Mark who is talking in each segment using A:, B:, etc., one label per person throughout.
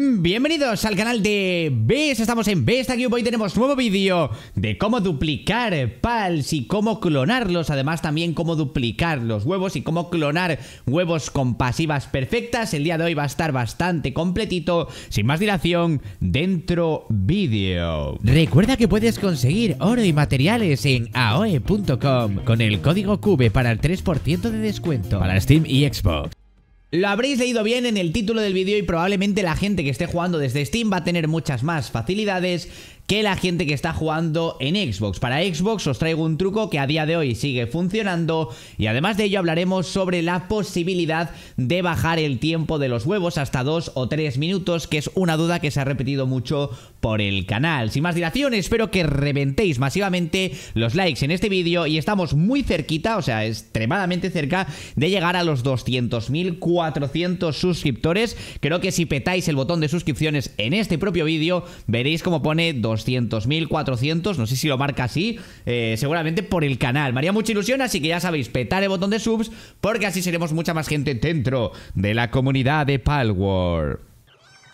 A: Bienvenidos al canal de BES, estamos en aquí hoy tenemos nuevo vídeo de cómo duplicar PALs y cómo clonarlos, además también cómo duplicar los huevos y cómo clonar huevos con pasivas perfectas, el día de hoy va a estar bastante completito, sin más dilación, dentro vídeo. Recuerda que puedes conseguir oro y materiales en aoe.com con el código CUBE para el 3% de descuento para Steam y Xbox. Lo habréis leído bien en el título del vídeo y probablemente la gente que esté jugando desde Steam va a tener muchas más facilidades que la gente que está jugando en Xbox. Para Xbox os traigo un truco que a día de hoy sigue funcionando y además de ello hablaremos sobre la posibilidad de bajar el tiempo de los huevos hasta 2 o 3 minutos, que es una duda que se ha repetido mucho por el canal. Sin más dilación, espero que reventéis masivamente los likes en este vídeo y estamos muy cerquita, o sea, extremadamente cerca de llegar a los 200.400 suscriptores. Creo que si petáis el botón de suscripciones en este propio vídeo, veréis cómo pone 200, no sé si lo marca así, eh, seguramente por el canal. Me haría mucha ilusión, así que ya sabéis, petar el botón de subs, porque así seremos mucha más gente dentro de la comunidad de Palworld.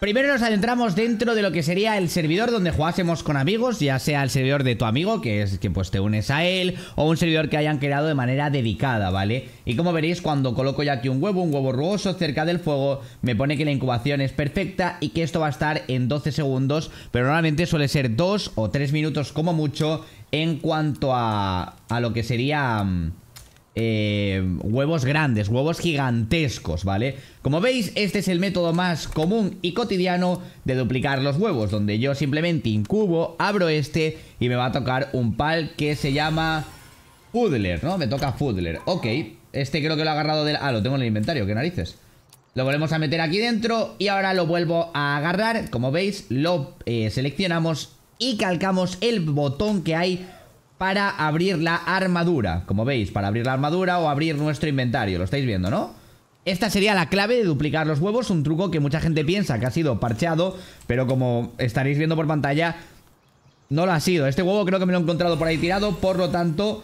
A: Primero nos adentramos dentro de lo que sería el servidor donde jugásemos con amigos, ya sea el servidor de tu amigo, que es que pues te unes a él, o un servidor que hayan creado de manera dedicada, ¿vale? Y como veréis, cuando coloco ya aquí un huevo, un huevo rugoso cerca del fuego, me pone que la incubación es perfecta y que esto va a estar en 12 segundos, pero normalmente suele ser 2 o 3 minutos como mucho en cuanto a, a lo que sería... Mm, eh, huevos grandes, huevos gigantescos, ¿vale? Como veis, este es el método más común y cotidiano de duplicar los huevos, donde yo simplemente incubo, abro este y me va a tocar un pal que se llama Fudler, ¿no? Me toca Fudler, ok, este creo que lo he agarrado del... Ah, lo tengo en el inventario, qué narices Lo volvemos a meter aquí dentro y ahora lo vuelvo a agarrar, como veis, lo eh, seleccionamos y calcamos el botón que hay para abrir la armadura. Como veis, para abrir la armadura o abrir nuestro inventario. Lo estáis viendo, ¿no? Esta sería la clave de duplicar los huevos, un truco que mucha gente piensa que ha sido parcheado, pero como estaréis viendo por pantalla, no lo ha sido. Este huevo creo que me lo he encontrado por ahí tirado, por lo tanto...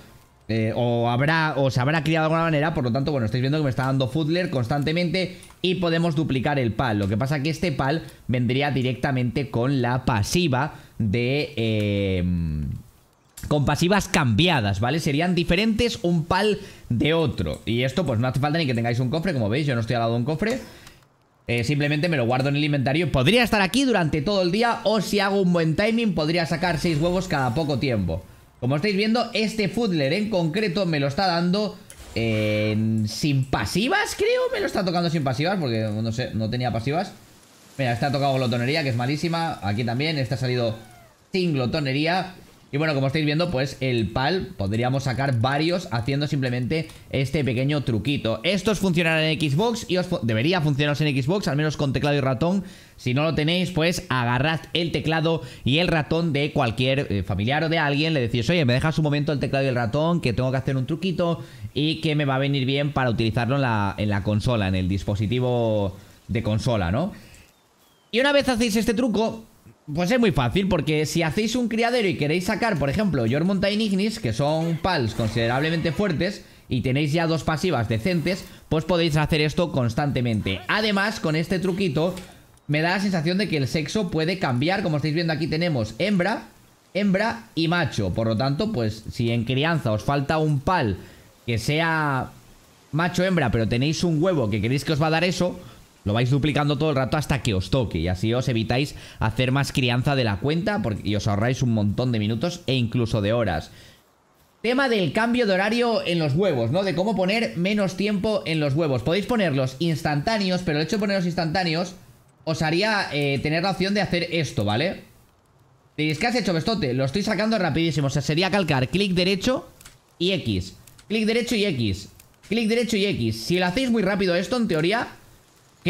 A: Eh, o habrá o se habrá criado de alguna manera Por lo tanto, bueno, estáis viendo que me está dando Foodler constantemente Y podemos duplicar el pal Lo que pasa que este pal vendría directamente con la pasiva de... Eh, con pasivas cambiadas, ¿vale? Serían diferentes un pal de otro. Y esto pues no hace falta ni que tengáis un cofre, como veis, yo no estoy al lado de un cofre. Eh, simplemente me lo guardo en el inventario. Podría estar aquí durante todo el día o si hago un buen timing podría sacar seis huevos cada poco tiempo. Como estáis viendo, este Foodler en concreto me lo está dando eh, sin pasivas, creo. Me lo está tocando sin pasivas porque no tenía pasivas. Mira, está tocado glotonería, que es malísima. Aquí también, este ha salido sin glotonería. Y bueno, como estáis viendo, pues el PAL podríamos sacar varios haciendo simplemente este pequeño truquito. Estos funcionará en Xbox y os debería funcionaros en Xbox, al menos con teclado y ratón. Si no lo tenéis, pues agarrad el teclado y el ratón de cualquier eh, familiar o de alguien. Le decís, oye, me dejas un momento el teclado y el ratón, que tengo que hacer un truquito y que me va a venir bien para utilizarlo en la consola, en el dispositivo de consola, ¿no? Y una vez hacéis este truco, pues es muy fácil, porque si hacéis un criadero y queréis sacar, por ejemplo, mountain Ignis, que son pals considerablemente fuertes, y tenéis ya dos pasivas decentes, pues podéis hacer esto constantemente. Además, con este truquito, me da la sensación de que el sexo puede cambiar. Como estáis viendo aquí tenemos hembra, hembra y macho. Por lo tanto, pues si en crianza os falta un pal que sea macho-hembra, pero tenéis un huevo que queréis que os va a dar eso lo vais duplicando todo el rato hasta que os toque y así os evitáis hacer más crianza de la cuenta porque, y os ahorráis un montón de minutos e incluso de horas. Tema del cambio de horario en los huevos, ¿no? De cómo poner menos tiempo en los huevos. Podéis ponerlos instantáneos, pero el hecho de ponerlos instantáneos os haría eh, tener la opción de hacer esto, ¿vale? Diréis, ¿qué has hecho, Bestote? Lo estoy sacando rapidísimo. O sea, sería calcar clic derecho y X. Clic derecho y X. Clic derecho y X. Si lo hacéis muy rápido esto, en teoría,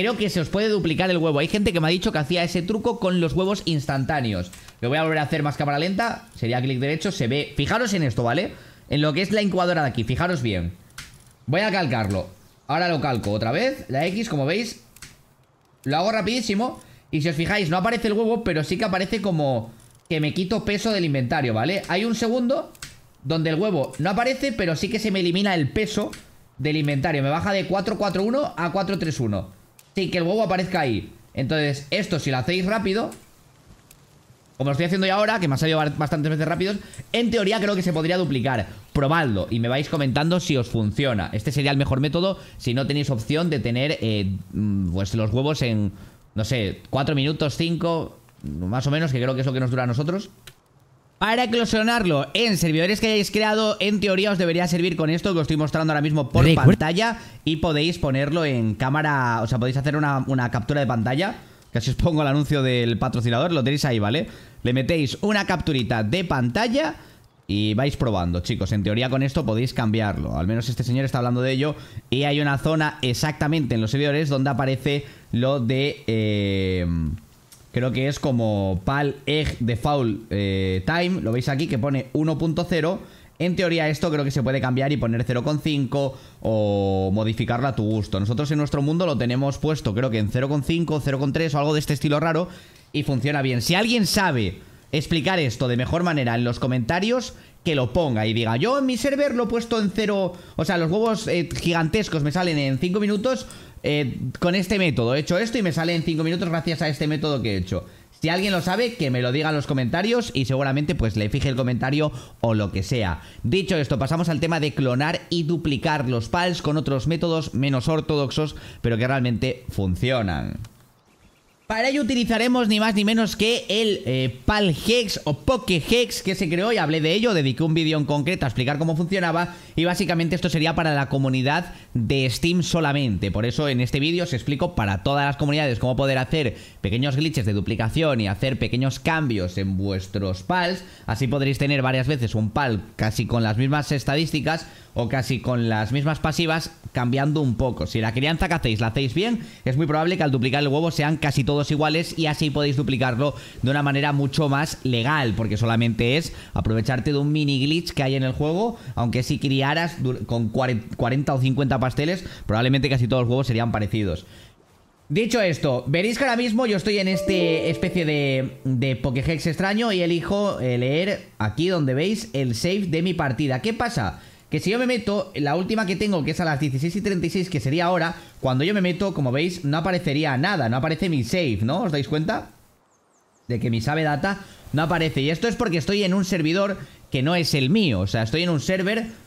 A: creo que se os puede duplicar el huevo. Hay gente que me ha dicho que hacía ese truco con los huevos instantáneos. Lo voy a volver a hacer más cámara lenta. Sería clic derecho, se ve... Fijaros en esto, ¿vale? En lo que es la incubadora de aquí, fijaros bien. Voy a calcarlo. Ahora lo calco otra vez. La X, como veis, lo hago rapidísimo. Y si os fijáis, no aparece el huevo, pero sí que aparece como que me quito peso del inventario, ¿vale? Hay un segundo donde el huevo no aparece, pero sí que se me elimina el peso del inventario. Me baja de 441 a 431. Sí, que el huevo aparezca ahí Entonces, esto si lo hacéis rápido Como lo estoy haciendo yo ahora Que me ha salido bastantes veces rápidos En teoría creo que se podría duplicar Probadlo y me vais comentando si os funciona Este sería el mejor método Si no tenéis opción de tener eh, mm, Pues los huevos en, no sé 4 minutos, 5 Más o menos, que creo que es lo que nos dura a nosotros para eclosionarlo en servidores que hayáis creado, en teoría os debería servir con esto que os estoy mostrando ahora mismo por pantalla y podéis ponerlo en cámara, o sea, podéis hacer una, captura de pantalla, que si os pongo el anuncio del patrocinador, lo tenéis ahí, ¿vale? Le metéis una capturita de pantalla y vais probando, chicos. En teoría con esto podéis cambiarlo. Al menos este señor está hablando de ello. Y hay una zona exactamente en los servidores donde aparece lo de... Eh, creo que es como PAL Egg Default eh, Time, lo veis aquí que pone 1.0. En teoría esto creo que se puede cambiar y poner 0,5 o modificarlo a tu gusto. Nosotros en nuestro mundo lo tenemos puesto creo que en 0,5, 0,3 o algo de este estilo raro y funciona bien. Si alguien sabe explicar esto de mejor manera en los comentarios, que lo ponga y diga, yo en mi server lo he puesto en 0, o sea, los huevos eh, gigantescos me salen en 5 minutos, eh, con este método, he hecho esto y me sale en 5 minutos gracias a este método que he hecho. Si alguien lo sabe, que me lo diga en los comentarios y seguramente pues le fije el comentario o lo que sea. Dicho esto, pasamos al tema de clonar y duplicar los PALs con otros métodos menos ortodoxos, pero que realmente funcionan. Para ello utilizaremos ni más ni menos que el eh, Pal Hex o Hex que se creó y hablé de ello, dediqué un vídeo en concreto a explicar cómo funcionaba y básicamente esto sería para la comunidad de Steam solamente, por eso en este vídeo os explico para todas las comunidades cómo poder hacer pequeños glitches de duplicación y hacer pequeños cambios en vuestros PALs, así podréis tener varias veces un PAL casi con las mismas estadísticas o casi con las mismas pasivas cambiando un poco. Si la crianza que hacéis la hacéis bien, es muy probable que al duplicar el huevo sean casi todos iguales y así podéis duplicarlo de una manera mucho más legal, porque solamente es aprovecharte de un mini glitch que hay en el juego, aunque si criaras con 40 o 50 pasteles, probablemente casi todos los juegos serían parecidos. Dicho esto, veréis que ahora mismo yo estoy en este especie de, de Pokéhex extraño y elijo eh, leer aquí donde veis el save de mi partida. ¿Qué pasa? Que si yo me meto, la última que tengo, que es a las 16 y 36, que sería ahora, cuando yo me meto, como veis, no aparecería nada, no aparece mi save, ¿no? ¿Os dais cuenta? De que mi save data no aparece. Y esto es porque estoy en un servidor que no es el mío. O sea, estoy en un server...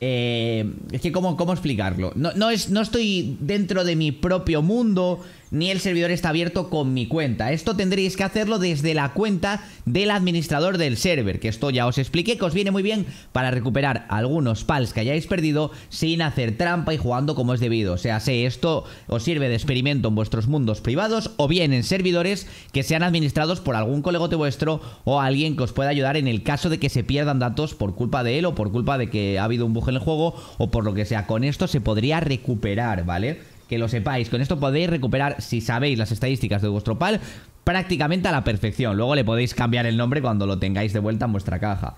A: Eh, es que, ¿cómo, cómo explicarlo? No, no, es, no estoy dentro de mi propio mundo ni el servidor está abierto con mi cuenta. Esto tendréis que hacerlo desde la cuenta del administrador del server, que esto ya os expliqué que os viene muy bien para recuperar algunos pals que hayáis perdido sin hacer trampa y jugando como es debido. O sea, si esto os sirve de experimento en vuestros mundos privados o bien en servidores que sean administrados por algún colegote vuestro o alguien que os pueda ayudar en el caso de que se pierdan datos por culpa de él o por culpa de que ha habido un bug en el juego o por lo que sea. Con esto se podría recuperar, ¿vale? que lo sepáis. Con esto podéis recuperar, si sabéis las estadísticas de vuestro PAL, prácticamente a la perfección. Luego le podéis cambiar el nombre cuando lo tengáis de vuelta en vuestra caja.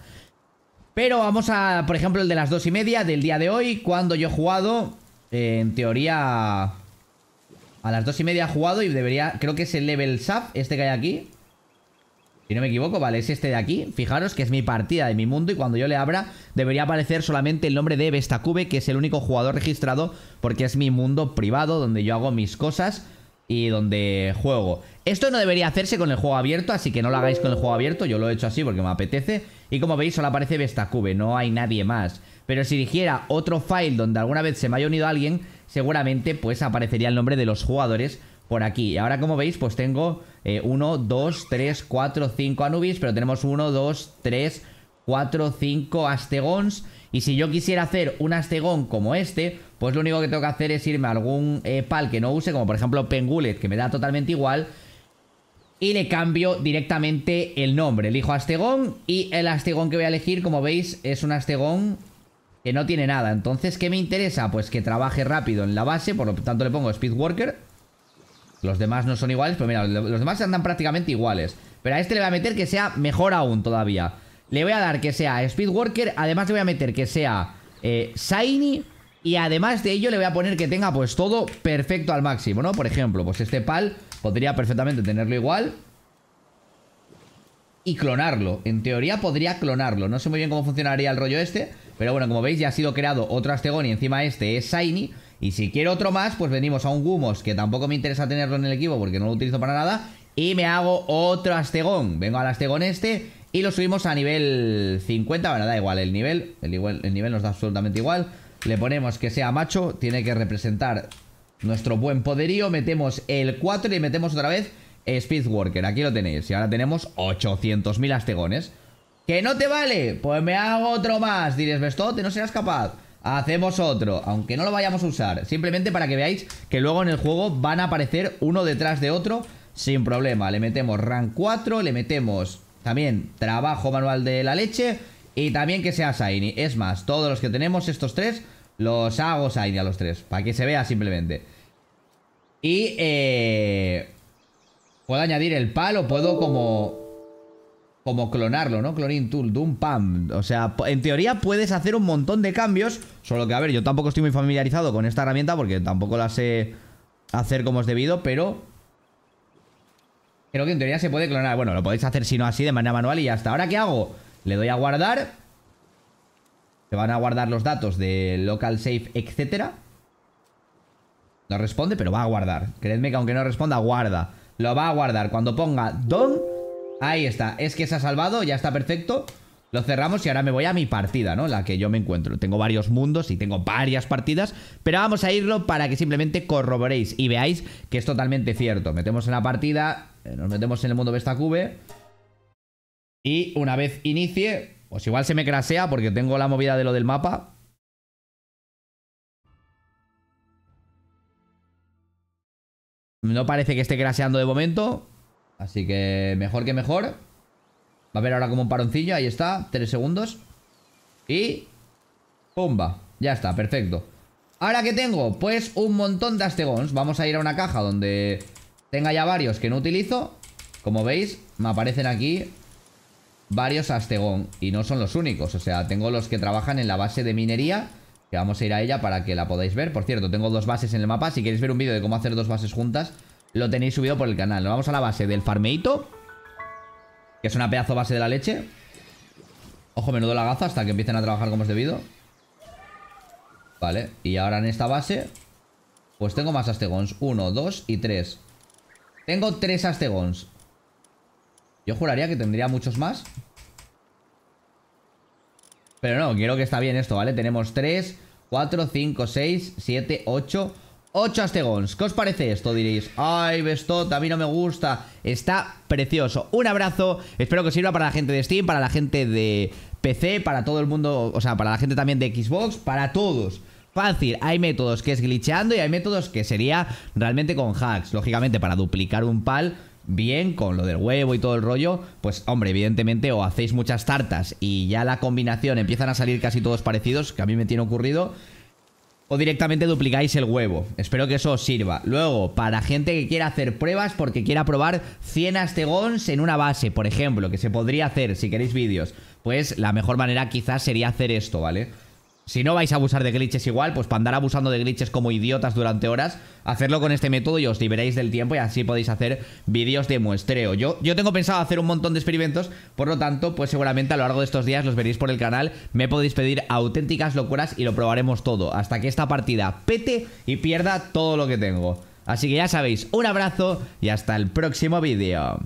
A: Pero vamos a, por ejemplo, el de las dos y media del día de hoy, cuando yo he jugado, eh, en teoría, a las dos y media he jugado y debería, creo que es el level sub, este que hay aquí. Si no me equivoco, vale, es este de aquí. Fijaros que es mi partida de mi mundo y cuando yo le abra debería aparecer solamente el nombre de Vestacube, que es el único jugador registrado porque es mi mundo privado donde yo hago mis cosas y donde juego. Esto no debería hacerse con el juego abierto, así que no lo hagáis con el juego abierto. Yo lo he hecho así porque me apetece. Y como veis, solo aparece Vestacube, no hay nadie más. Pero si dijera otro file donde alguna vez se me haya unido alguien, seguramente pues aparecería el nombre de los jugadores por aquí. Y ahora, como veis, pues tengo 1, 2, 3, 4, 5 Anubis, pero tenemos 1, 2, 3, 4, 5 Astegons. Y si yo quisiera hacer un Astegón como este, pues lo único que tengo que hacer es irme a algún eh, pal que no use, como por ejemplo Pengulet, que me da totalmente igual. Y le cambio directamente el nombre. Elijo Astegón y el Astegón que voy a elegir, como veis, es un Astegón que no tiene nada. Entonces, ¿qué me interesa? Pues que trabaje rápido en la base, por lo tanto le pongo Speedworker. Los demás no son iguales, pero mira, los demás andan prácticamente iguales. Pero a este le voy a meter que sea mejor aún todavía. Le voy a dar que sea Speedworker, además le voy a meter que sea eh, Shiny y además de ello le voy a poner que tenga pues todo perfecto al máximo, ¿no? Por ejemplo, pues este pal podría perfectamente tenerlo igual y clonarlo. En teoría podría clonarlo. No sé muy bien cómo funcionaría el rollo este, pero bueno, como veis ya ha sido creado otro Astegoni y encima este es Shiny. Y si quiero otro más, pues venimos a un Gumos, que tampoco me interesa tenerlo en el equipo porque no lo utilizo para nada. Y me hago otro Astegón. Vengo al Astegón este y lo subimos a nivel 50. Bueno, da igual el nivel. El, nivel nos da absolutamente igual. Le ponemos que sea macho. Tiene que representar nuestro buen poderío. Metemos el 4 y metemos otra vez Speedworker. Aquí lo tenéis. Y ahora tenemos 800.000 astegones. ¿Que no te vale? Pues me hago otro más. Diréis, Bestote, no serás capaz. Hacemos otro, aunque no lo vayamos a usar Simplemente para que veáis que luego en el juego van a aparecer uno detrás de otro Sin problema, le metemos rank 4 Le metemos también trabajo manual de la leche Y también que sea shiny Es más, todos los que tenemos estos tres Los hago shiny a los tres Para que se vea simplemente Y eh, puedo añadir el palo Puedo como como clonarlo, ¿no? Cloning tool, doom pam. O sea, en teoría puedes hacer un montón de cambios. Solo que, a ver, yo tampoco estoy muy familiarizado con esta herramienta porque tampoco la sé hacer como es debido, pero. Creo que en teoría se puede clonar. Bueno, lo podéis hacer si no así, de manera manual y hasta ahora, ¿qué hago? Le doy a guardar. Se van a guardar los datos de local safe, etc No responde, pero va a guardar. Creedme que aunque no responda, guarda. Lo va a guardar. Cuando ponga don, Ahí está, es que se ha salvado, ya está perfecto Lo cerramos y ahora me voy a mi partida, ¿no? La que yo me encuentro, tengo varios mundos y tengo varias partidas Pero vamos a irlo para que simplemente corroboréis y veáis que es totalmente cierto Metemos en la partida, eh, nos metemos en el mundo esta Cube Y una vez inicie, pues igual se me crasea porque tengo la movida de lo del mapa No parece que esté craseando de momento Así que mejor que mejor. Va a haber ahora como un paroncillo. Ahí está. Tres segundos. Y... ¡Pumba! Ya está, perfecto. ¿Ahora que tengo? Pues un montón de astegons. Vamos a ir a una caja donde tenga ya varios que no utilizo. Como veis, me aparecen aquí varios astegón. Y no son los únicos. O sea, tengo los que trabajan en la base de minería. Que vamos a ir a ella para que la podáis ver. Por cierto, tengo dos bases en el mapa. Si queréis ver un vídeo de cómo hacer dos bases juntas... Lo tenéis subido por el canal. Nos vamos a la base del farmeito. Que es una pedazo base de la leche. Ojo, menudo la gaza hasta que empiecen a trabajar como es debido. Vale, y ahora en esta base Pues tengo más astegons Uno, dos y tres Tengo tres astegons Yo juraría que tendría muchos más Pero no, quiero que está bien esto, ¿vale? Tenemos 3, 4, 5, 6, 7, 8 8 Astegons. ¿Qué os parece esto? Diréis, ay, bestota, a mí no me gusta. Está precioso. Un abrazo. Espero que sirva para la gente de Steam, para la gente de PC, para todo el mundo, o sea, para la gente también de Xbox, para todos. Fácil, hay métodos que es glitchando y hay métodos que sería realmente con hacks. Lógicamente, para duplicar un pal, bien con lo del huevo y todo el rollo, pues hombre, evidentemente o hacéis muchas tartas y ya la combinación empiezan a salir casi todos parecidos, que a mí me tiene ocurrido, o directamente duplicáis el huevo. Espero que eso os sirva. Luego, para gente que quiera hacer pruebas porque quiera probar 100 astegons en una base, por ejemplo, que se podría hacer si queréis vídeos, pues la mejor manera quizás sería hacer esto, ¿vale? Si no vais a abusar de glitches igual, pues para andar abusando de glitches como idiotas durante horas, hacerlo con este método y os liberéis del tiempo y así podéis hacer vídeos de muestreo. Yo, yo tengo pensado hacer un montón de experimentos, por lo tanto, pues seguramente a lo largo de estos días los veréis por el canal, me podéis pedir auténticas locuras y lo probaremos todo, hasta que esta partida pete y pierda todo lo que tengo. Así que ya sabéis, un abrazo y hasta el próximo vídeo.